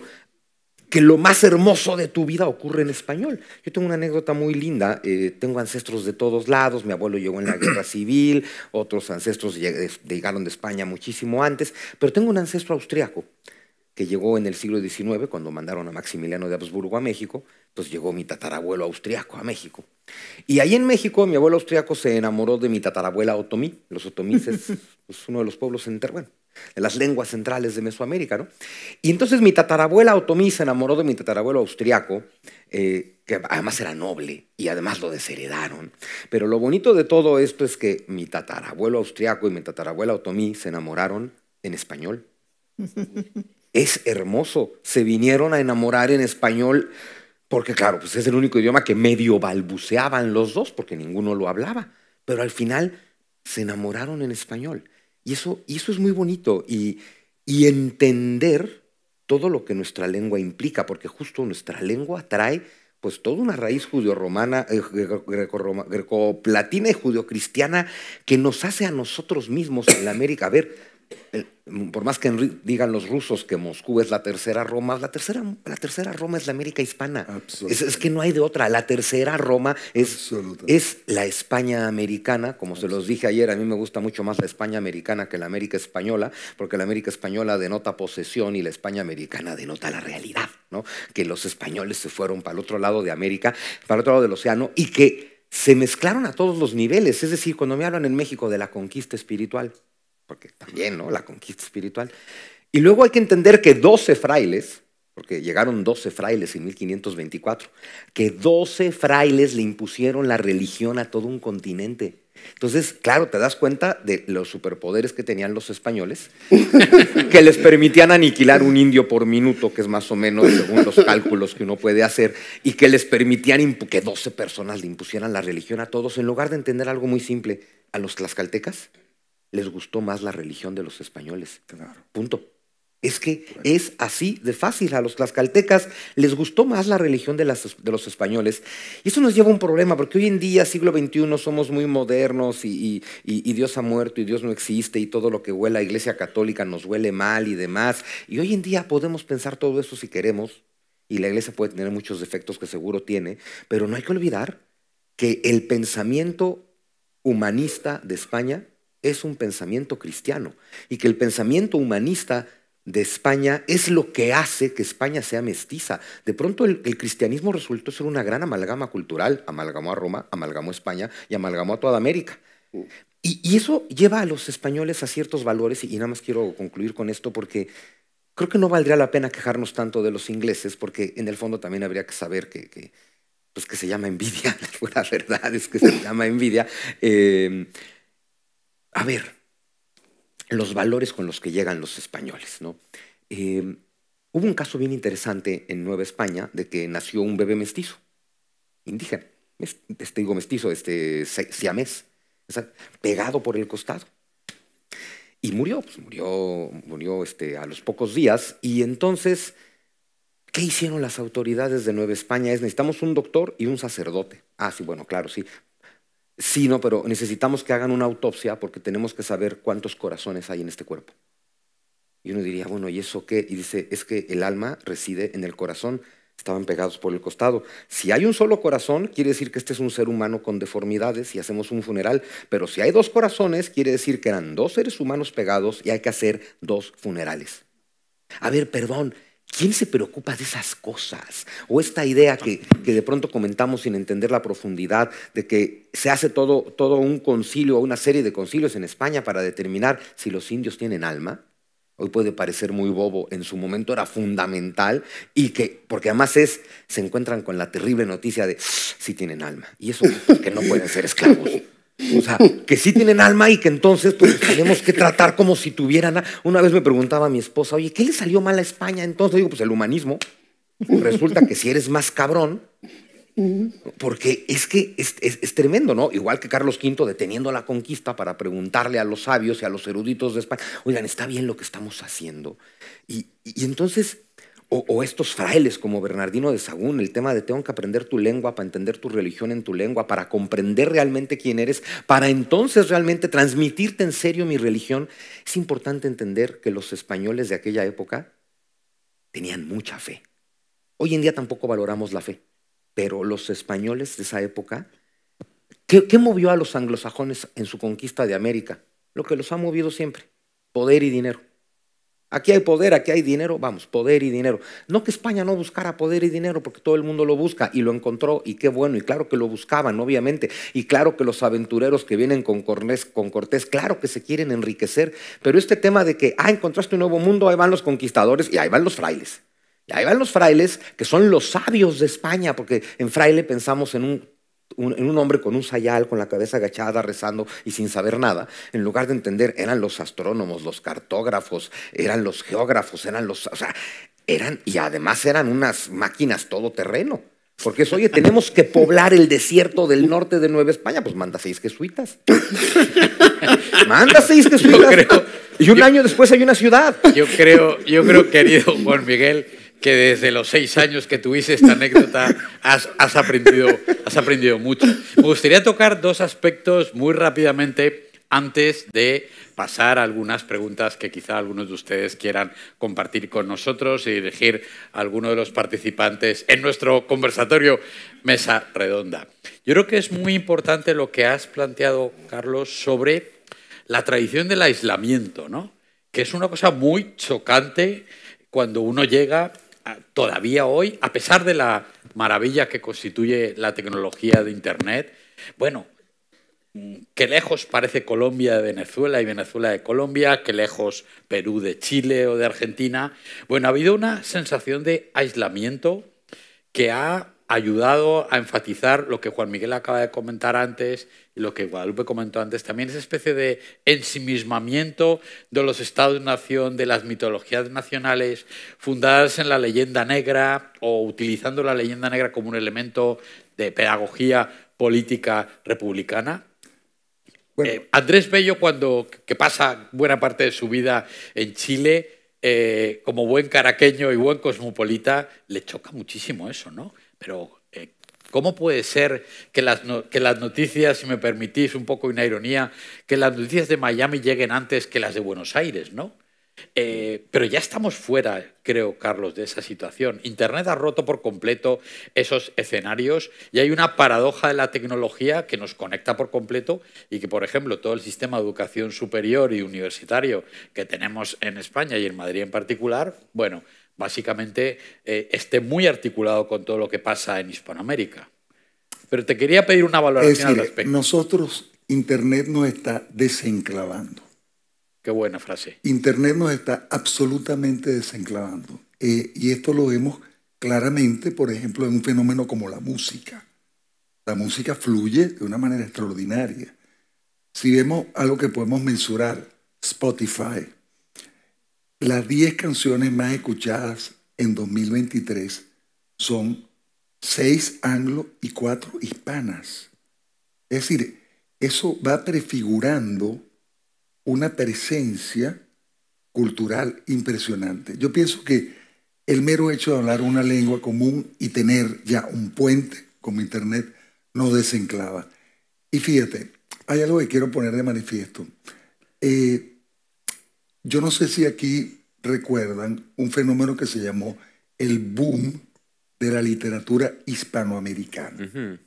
que lo más hermoso de tu vida ocurre en español. Yo tengo una anécdota muy linda, eh, tengo ancestros de todos lados, mi abuelo llegó en la guerra civil, otros ancestros llegaron de España muchísimo antes, pero tengo un ancestro austriaco que llegó en el siglo XIX, cuando mandaron a Maximiliano de Habsburgo a México, Entonces pues llegó mi tatarabuelo austriaco a México. Y ahí en México mi abuelo austriaco se enamoró de mi tatarabuela otomí, los otomíes es uno de los pueblos en bueno, de las lenguas centrales de Mesoamérica. ¿no? Y entonces mi tatarabuela otomí se enamoró de mi tatarabuelo austriaco, eh, que además era noble y además lo desheredaron. Pero lo bonito de todo esto es que mi tatarabuelo austriaco y mi tatarabuela otomí se enamoraron en español. es hermoso, se vinieron a enamorar en español. Porque claro, pues es el único idioma que medio balbuceaban los dos, porque ninguno lo hablaba. Pero al final se enamoraron en español. Y eso, es muy bonito. Y, entender todo lo que nuestra lengua implica, porque justo nuestra lengua trae pues toda una raíz judio romana eh, greco-platina y judio-cristiana que nos hace a nosotros mismos en la América. ver, por más que digan los rusos que Moscú es la tercera Roma, la tercera, la tercera Roma es la América hispana. Es, que no hay de otra. La tercera Roma es, es la España americana. Como se los dije ayer, a mí me gusta mucho más la España americana que la América española, porque la América española denota posesión y la España americana denota la realidad. ¿no? Que los españoles se fueron para el otro lado de América, para el otro lado del océano, y que se mezclaron a todos los niveles. Es decir, cuando me hablan en México de la conquista espiritual, porque también, ¿no? La conquista espiritual. Y luego hay que entender que 12 frailes, porque llegaron 12 frailes en 1524, que 12 frailes le impusieron la religión a todo un continente. Entonces, claro, te das cuenta de los superpoderes que tenían los españoles, que les permitían aniquilar un indio por minuto, que es más o menos según los cálculos que uno puede hacer, y que les permitían que 12 personas le impusieran la religión a todos, en lugar de entender algo muy simple, a los tlaxcaltecas les gustó más la religión de los españoles. Claro. Punto. Es que es así de fácil. A los tlaxcaltecas les gustó más la religión de, los españoles. Y eso nos lleva a un problema, porque hoy en día, siglo XXI, somos muy modernos y, Dios ha muerto y Dios no existe y todo lo que huele a Iglesia Católica nos huele mal y demás. Y hoy en día podemos pensar todo eso si queremos. Y la iglesia puede tener muchos defectos que seguro tiene, pero no hay que olvidar que el pensamiento humanista de España es un pensamiento cristiano y que el pensamiento humanista de España es lo que hace que España sea mestiza. De pronto el, cristianismo resultó ser una gran amalgama cultural. Amalgamó a Roma, amalgamó a España y amalgamó a toda América. Mm. Y, eso lleva a los españoles a ciertos valores y, nada más quiero concluir con esto porque creo que no valdría la pena quejarnos tanto de los ingleses porque en el fondo también habría que saber que, pues que se llama envidia, la verdad es que se llama envidia. Eh, a ver, los valores con los que llegan los españoles. ¿no? Em, hubo un caso bien interesante en Nueva España de que nació un bebé mestizo, indígena, este, digo mestizo, este siamés, pegado por el costado. Y murió, pues, murió, murió este, a los pocos días. Y entonces, ¿qué hicieron las autoridades de Nueva España? Es necesitamos un doctor y un sacerdote. Ah, sí, bueno, claro, sí. Sí, no, pero necesitamos que hagan una autopsia porque tenemos que saber cuántos corazones hay en este cuerpo. Y uno diría, bueno, ¿y eso qué? Y dice, es que el alma reside en el corazón. Estaban pegados por el costado. Si hay un solo corazón, quiere decir que este es un ser humano con deformidades y hacemos un funeral. Pero si hay dos corazones, quiere decir que eran dos seres humanos pegados y hay que hacer dos funerales. A ver, perdón, ¿Quién se preocupa de esas cosas? O esta idea que, de pronto comentamos sin entender la profundidad de que se hace todo, todo un concilio o una serie de concilios en España para determinar si los indios tienen alma. Hoy puede parecer muy bobo, en su momento era fundamental y que, porque además es, se encuentran con la terrible noticia de si tienen alma. Y eso, que no pueden ser esclavos. O sea, que sí tienen alma y que entonces pues, tenemos que tratar como si tuvieran. Una vez me preguntaba mi esposa, oye, ¿qué le salió mal a España? Entonces digo, pues el humanismo. Resulta que si eres más cabrón, porque es que es, tremendo, ¿no? Igual que Carlos V deteniendo la conquista para preguntarle a los sabios y a los eruditos de España, oigan, está bien lo que estamos haciendo. Y, y entonces o, estos frailes como Bernardino de Sagún, el tema de tengo que aprender tu lengua para entender tu religión en tu lengua, para comprender realmente quién eres, para entonces realmente transmitirte en serio mi religión. Es importante entender que los españoles de aquella época tenían mucha fe. Hoy en día tampoco valoramos la fe, pero los españoles de esa época, qué movió a los anglosajones en su conquista de América? Lo que los ha movido siempre, poder y dinero. Aquí hay poder, aquí hay dinero, vamos, poder y dinero. No que España no buscara poder y dinero, porque todo el mundo lo busca y lo encontró, y qué bueno, y claro que lo buscaban, obviamente, y claro que los aventureros que vienen con Cortés, claro que se quieren enriquecer, pero este tema de que, ah, encontraste un nuevo mundo, ahí van los conquistadores y ahí van los frailes. Y ahí van los frailes, que son los sabios de España, porque en fraile pensamos en un un, un hombre con un sayal, con la cabeza agachada, rezando y sin saber nada, en lugar de entender, eran los astrónomos, los cartógrafos, eran los geógrafos, eran los... O sea, eran, y además eran unas máquinas todoterreno. Porque es, oye, tenemos que poblar el desierto del norte de Nueva España. Pues manda seis jesuitas. manda seis jesuitas. y un año después hay una ciudad. Yo creo, yo creo, querido Juan Miguel, que desde los seis años que tuviste esta anécdota has, aprendido, has aprendido mucho. Me gustaría tocar dos aspectos muy rápidamente antes de pasar a algunas preguntas que quizá algunos de ustedes quieran compartir con nosotros y dirigir a alguno de los participantes en nuestro conversatorio Mesa Redonda. Yo creo que es muy importante lo que has planteado, Carlos, sobre la tradición del aislamiento, ¿no? que es una cosa muy chocante cuando uno llega todavía hoy, a pesar de la maravilla que constituye la tecnología de Internet, bueno, qué lejos parece Colombia de Venezuela y Venezuela de Colombia, qué lejos Perú de Chile o de Argentina. Bueno, ha habido una sensación de aislamiento que ha ayudado a enfatizar lo que Juan Miguel acaba de comentar antes y lo que Guadalupe comentó antes también, esa especie de ensimismamiento de los estados-nación, de las mitologías nacionales fundadas en la leyenda negra o utilizando la leyenda negra como un elemento de pedagogía política republicana. Eh, Andrés Bello, cuando, que pasa buena parte de su vida en Chile, eh, como buen caraqueño y buen cosmopolita, le choca muchísimo eso, ¿no? Pero, eh, ¿cómo puede ser que las, noticias, si me permitís un poco una ironía, que las noticias de Miami lleguen antes que las de Buenos Aires, ¿no? Eh, pero ya estamos fuera, creo, Carlos, de esa situación. Internet ha roto por completo esos escenarios y hay una paradoja de la tecnología que nos conecta por completo y que, por ejemplo, todo el sistema de educación superior y universitario que tenemos en España y en Madrid en particular, bueno, básicamente eh, esté muy articulado con todo lo que pasa en Hispanoamérica. Pero te quería pedir una valoración es decir, al respecto. Nosotros, Internet nos está desenclavando. Qué buena frase. Internet nos está absolutamente desenclavando. Eh, y esto lo vemos claramente, por ejemplo, en un fenómeno como la música. La música fluye de una manera extraordinaria. Si vemos algo que podemos mensurar, Spotify, las 10 canciones más escuchadas en 2023 son 6 anglos y 4 hispanas. Es decir, eso va prefigurando una presencia cultural impresionante. Yo pienso que el mero hecho de hablar una lengua común y tener ya un puente como Internet no desenclava. Y fíjate, hay algo que quiero poner de manifiesto. Eh, yo no sé si aquí recuerdan un fenómeno que se llamó el boom de la literatura hispanoamericana.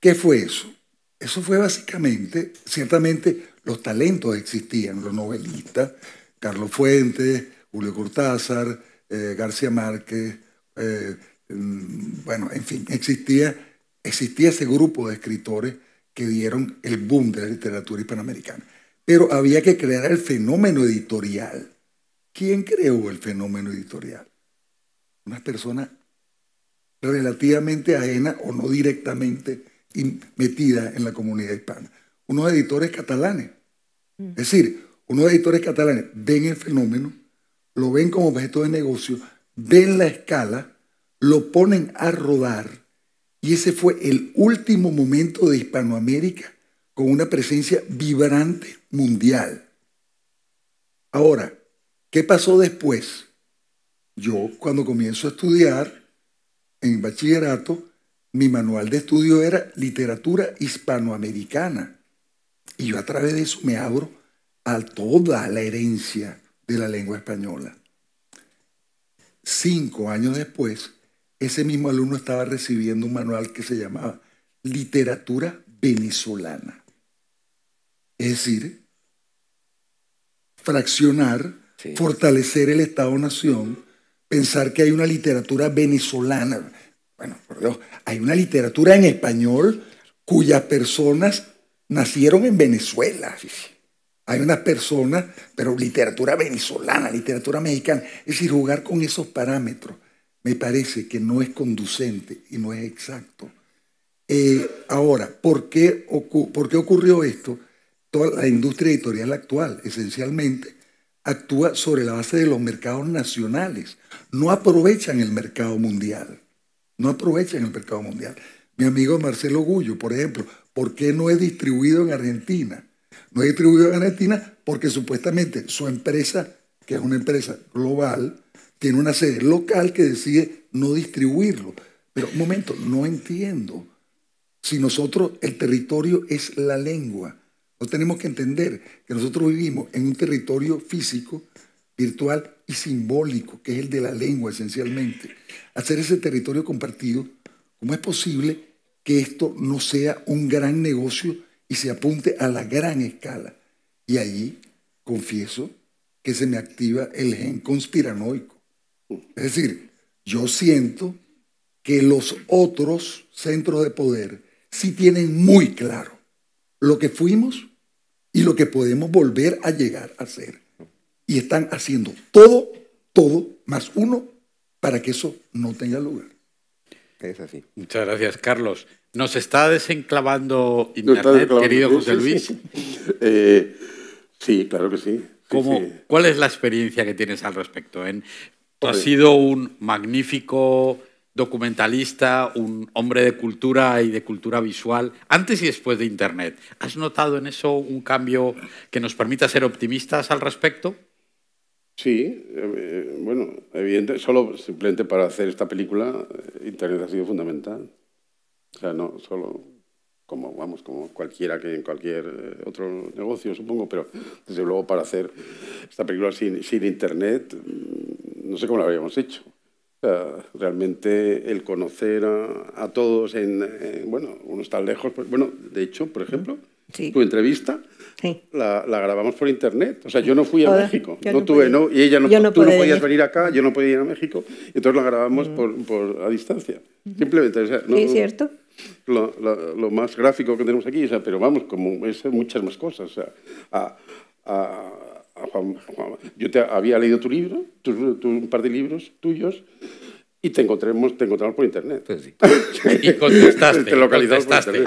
¿Qué fue eso? Eso fue básicamente, ciertamente los talentos existían, los novelistas, Carlos Fuentes, Julio Cortázar, eh, García Márquez, eh, mm, bueno, en fin, existía, existía ese grupo de escritores que dieron el boom de la literatura hispanoamericana pero había que crear el fenómeno editorial. ¿Quién creó el fenómeno editorial? Una persona relativamente ajena o no directamente metida en la comunidad hispana. Unos editores catalanes. Mm. Es decir, unos editores catalanes ven el fenómeno, lo ven como objeto de negocio, ven la escala, lo ponen a rodar y ese fue el último momento de Hispanoamérica con una presencia vibrante mundial. Ahora, ¿qué pasó después? Yo cuando comienzo a estudiar en bachillerato, mi manual de estudio era literatura hispanoamericana. Y yo a través de eso me abro a toda la herencia de la lengua española. Cinco años después, ese mismo alumno estaba recibiendo un manual que se llamaba Literatura Venezolana. Es decir, fraccionar, fortalecer el Estado-Nación, pensar que hay una literatura venezolana. Bueno, por Dios, hay una literatura en español cuyas personas nacieron en Venezuela. Hay unas personas, pero literatura venezolana, literatura mexicana. Es decir, jugar con esos parámetros me parece que no es conducente y no es exacto. Eh, ahora, ¿por qué ocurrió esto? toda la industria editorial actual, esencialmente, actúa sobre la base de los mercados nacionales. No aprovechan el mercado mundial. No aprovechan el mercado mundial. Mi amigo Marcelo Gullo, por ejemplo, ¿por qué no es distribuido en Argentina? No es distribuido en Argentina porque supuestamente su empresa, que es una empresa global, tiene una sede local que decide no distribuirlo. Pero un momento, no entiendo. Si nosotros, el territorio es la lengua no tenemos que entender que nosotros vivimos en un territorio físico, virtual y simbólico, que es el de la lengua esencialmente. Hacer ese territorio compartido, ¿cómo es posible que esto no sea un gran negocio y se apunte a la gran escala? Y allí confieso que se me activa el gen conspiranoico. Es decir, yo siento que los otros centros de poder sí tienen muy claro lo que fuimos y lo que podemos volver a llegar a ser. Y están haciendo todo, todo, más uno, para que eso no tenga lugar. Es así. Muchas gracias, Carlos. Nos está desenclavando Internet, querido José Luis. Eh, sí, claro que sí. ¿Cómo, ¿Cuál es la experiencia que tienes al respecto? Eh? ha sido un magnífico documentalista, un hombre de cultura y de cultura visual, antes y después de Internet. ¿Has notado en eso un cambio que nos permita ser optimistas al respecto? Sí, eh, eh, bueno, evidente, solo simplemente para hacer esta película, eh, Internet ha sido fundamental. O sea, no solo como vamos, como cualquiera que en cualquier otro negocio, supongo, pero desde luego para hacer esta película sin, internet, mm, no sé cómo lo habríamos hecho realmente el conocer a, todos en, bueno, uno está lejos, pues, bueno, de hecho, por ejemplo, tu entrevista la, grabamos por internet. O sea, yo no fui a México, no, tuve, no, y ella no, tú no podías venir acá, yo no podía ir a México, entonces la grabamos mm. por, a distancia. Simplemente, o sea, no, cierto. Lo, más gráfico que tenemos aquí, pero vamos, como es muchas más cosas, a yo te había leído tu libro, un par de libros tuyos, y te encontramos, te encontramos por internet. Pues y contestaste. te contestaste.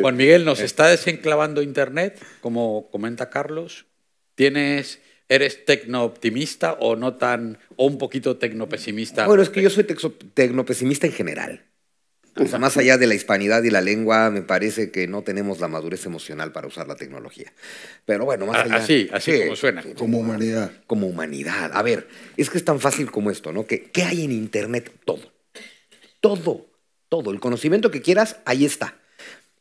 Juan Miguel, nos está desenclavando internet, como comenta Carlos. Tienes... ¿Eres tecno-optimista o no tan, o un poquito tecno-pesimista? Bueno, es que yo soy tecno-pesimista en general más allá de la hispanidad y la lengua, me parece que no tenemos la madurez emocional para usar la tecnología. Pero bueno, más allá. Así, así como suena. Como humanidad. Como humanidad. A ver, es que es tan fácil como esto, ¿no? Que, ¿Qué hay en Internet? Todo. Todo. Todo. El conocimiento que quieras, ahí está.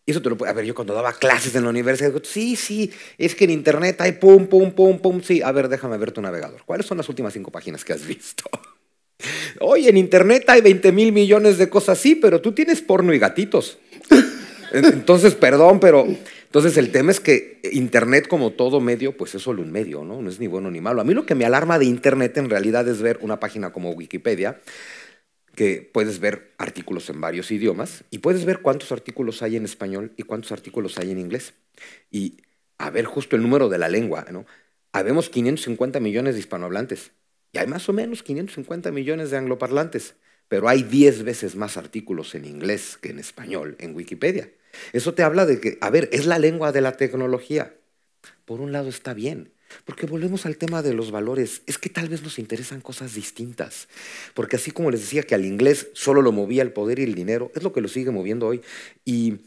Eso te lo A ver, yo cuando daba clases en la universidad, sí, sí, es que en internet hay pum, pum, pum, pum. Sí, a ver, déjame ver tu navegador. ¿Cuáles son las últimas cinco páginas que has visto? Hoy en Internet hay 20 mil millones de cosas así, pero tú tienes porno y gatitos. Entonces, perdón, pero entonces el tema es que Internet, como todo medio, pues es solo un medio, ¿no? No es ni bueno ni malo. A mí lo que me alarma de Internet en realidad es ver una página como Wikipedia, que puedes ver artículos en varios idiomas y puedes ver cuántos artículos hay en español y cuántos artículos hay en inglés. Y a ver justo el número de la lengua, ¿no? Habemos 550 millones de hispanohablantes. Y hay más o menos 550 millones de angloparlantes, pero hay 10 veces más artículos en inglés que en español en Wikipedia. Eso te habla de que, a ver, es la lengua de la tecnología. Por un lado está bien, porque volvemos al tema de los valores. Es que tal vez nos interesan cosas distintas. Porque así como les decía que al inglés solo lo movía el poder y el dinero, es lo que lo sigue moviendo hoy. Y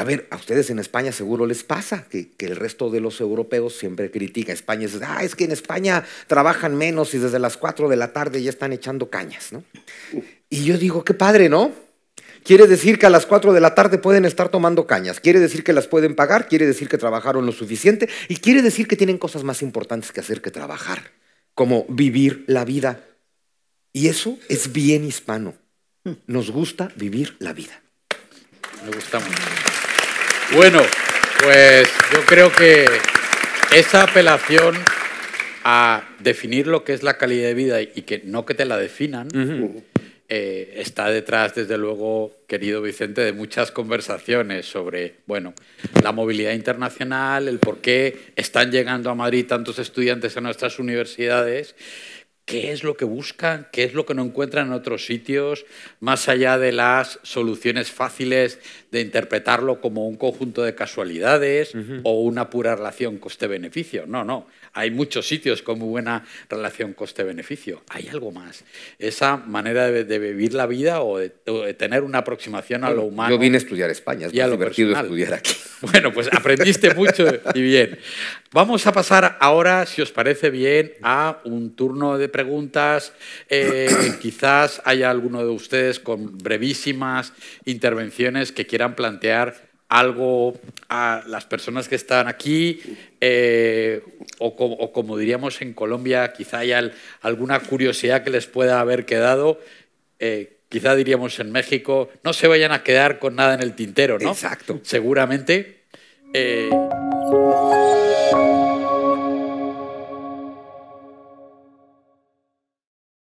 a ver, a ustedes en España seguro les pasa que, el resto de los europeos siempre critica. España es, ah, es que en España trabajan menos y desde las 4 de la tarde ya están echando cañas, ¿no? Y yo digo, qué padre, ¿no? Quiere decir que a las 4 de la tarde pueden estar tomando cañas, quiere decir que las pueden pagar, quiere decir que trabajaron lo suficiente y quiere decir que tienen cosas más importantes que hacer que trabajar, como vivir la vida. Y eso es bien hispano. Nos gusta vivir la vida. Me gusta mucho. Bueno, pues yo creo que esa apelación a definir lo que es la calidad de vida y que no que te la definan, eh, está detrás, desde luego, querido Vicente, de muchas conversaciones sobre, bueno, la movilidad internacional, el por qué están llegando a Madrid tantos estudiantes a nuestras universidades qué es lo que buscan, qué es lo que no encuentran en otros sitios, más allá de las soluciones fáciles de interpretarlo como un conjunto de casualidades o una pura relación coste-beneficio. No, no hay muchos sitios con muy buena relación coste-beneficio. Hay algo más. Esa manera de, vivir la vida o de, tener una aproximación a lo humano. Yo vine a estudiar España, es y lo divertido estudiar aquí. Bueno, pues aprendiste mucho y bien. Vamos a pasar ahora, si os parece bien, a un turno de preguntas. Eh, quizás haya alguno de ustedes con brevísimas intervenciones que quieran plantear algo a las personas que están aquí, eh, o, como, diríamos en Colombia, quizá haya alguna curiosidad que les pueda haber quedado. Eh, quizá diríamos en México, no se vayan a quedar con nada en el tintero, ¿no? Exacto. Seguramente. Eh,